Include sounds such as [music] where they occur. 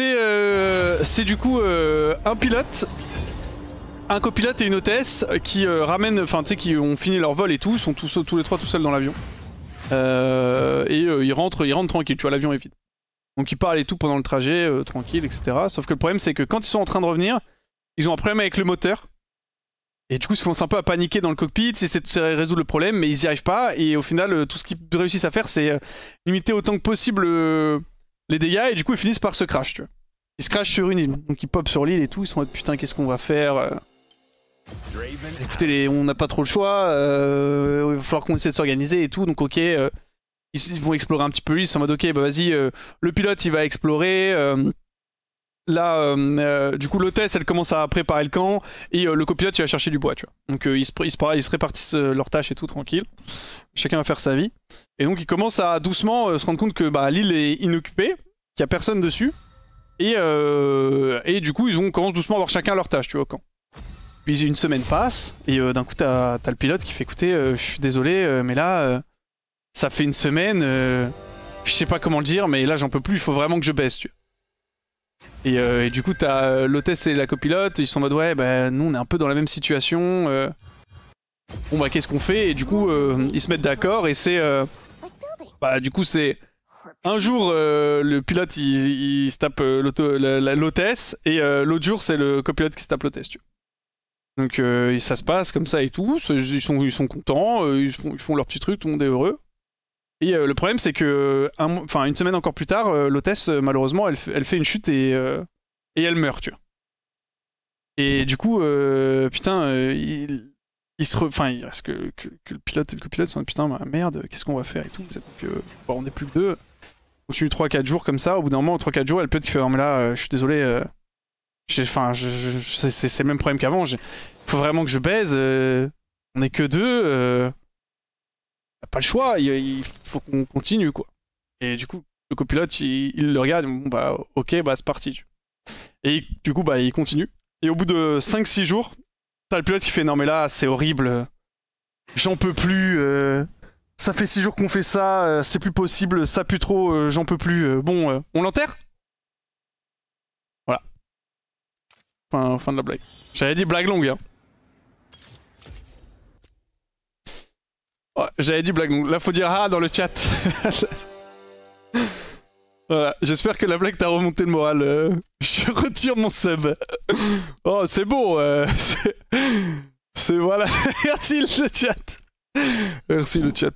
Euh, c'est du coup euh, un pilote, un copilote et une hôtesse qui euh, ramènent, enfin tu sais, qui ont fini leur vol et tout, ils sont tous, tous les trois tout seuls dans l'avion. et ils, rentrent, ils rentrent tranquilles, tu vois, l'avion est vide. Donc ils parlent et tout pendant le trajet, tranquille, etc. Sauf que le problème c'est que quand ils sont en train de revenir, ils ont un problème avec le moteur. Et du coup, ils commencent un peu à paniquer dans le cockpit, c'est de résoudre le problème, mais ils n'y arrivent pas. Et au final, tout ce qu'ils réussissent à faire, c'est limiter autant que possible les dégâts et du coup ils finissent par se crash, tu vois. Ils se crash sur une île, donc ils pop sur l'île et tout, ils sont en putain qu'est-ce qu'on va faire euh. Écoutez, on n'a pas trop le choix, euh, il va falloir qu'on essaie de s'organiser et tout, donc ok, euh, ils, vont explorer un petit peu l'île, ils sont en mode ok, bah vas-y, le pilote il va explorer, là, euh, euh, du coup, l'hôtesse, elle commence à préparer le camp et euh, le copilote, il va chercher du bois, tu vois. Donc, ils, se, ils, répartissent leurs tâches et tout, tranquille. Chacun va faire sa vie. Et donc, ils commencent à doucement se rendre compte que bah, l'île est inoccupée, qu'il n'y a personne dessus. Et, et du coup, ils commencent doucement à avoir chacun leur tâche, tu vois, au camp. Puis une semaine passe, et d'un coup, t'as as le pilote qui fait écoutez, je suis désolé, mais là, ça fait une semaine, je sais pas comment le dire, mais là, j'en peux plus, il faut vraiment que je baisse, tu vois. Euh, et, du coup, t'as euh, l'hôtesse et la copilote, ils sont en mode ouais, bah nous on est un peu dans la même situation. Euh. Bon bah qu'est-ce qu'on fait Et du coup, ils se mettent d'accord et c'est. Bah du coup, c'est. Un jour, le pilote il, se tape l'hôtesse et l'autre jour, c'est le copilote qui se tape l'hôtesse, Donc ça se passe comme ça et tout, ils sont, ils sont contents, ils font, ils font leur petit truc, tout le monde est heureux. Et euh, le problème, c'est que, une semaine encore plus tard, euh, l'hôtesse, euh, malheureusement, elle, fait une chute et, elle meurt, tu vois. Et du coup, putain, il, il, se. Enfin, il reste que, le pilote et le copilote sont putain, bah, merde, qu'est-ce qu'on va faire et tout. on est plus que deux. Continue 3-4 jours comme ça. Au bout d'un moment, 3-4 jours, elle peut être qui fait, oh, mais là, je suis désolé. Enfin, c'est le même problème qu'avant. Il Faut vraiment que je baise. on est que deux pas le choix, il, faut qu'on continue quoi. Et du coup, le copilote, il, le regarde, bon bah ok, bah c'est parti. Et du coup, bah il continue. Et au bout de 5-6 jours, le pilote qui fait non mais là c'est horrible, euh, j'en peux plus, euh, ça fait 6 jours qu'on fait ça, euh, c'est plus possible, ça pue trop, j'en peux plus. bon, on l'enterre Voilà. Fin, fin de la blague. J'avais dit blague longue hein. Oh, j'avais dit blague, donc là faut dire ah dans le chat. [laughs] voilà, j'espère que la blague t'a remonté le moral. Euh. Je retire mon sub. oh, c'est beau. Euh. C'est voilà. [laughs] Merci le chat. Merci le chat.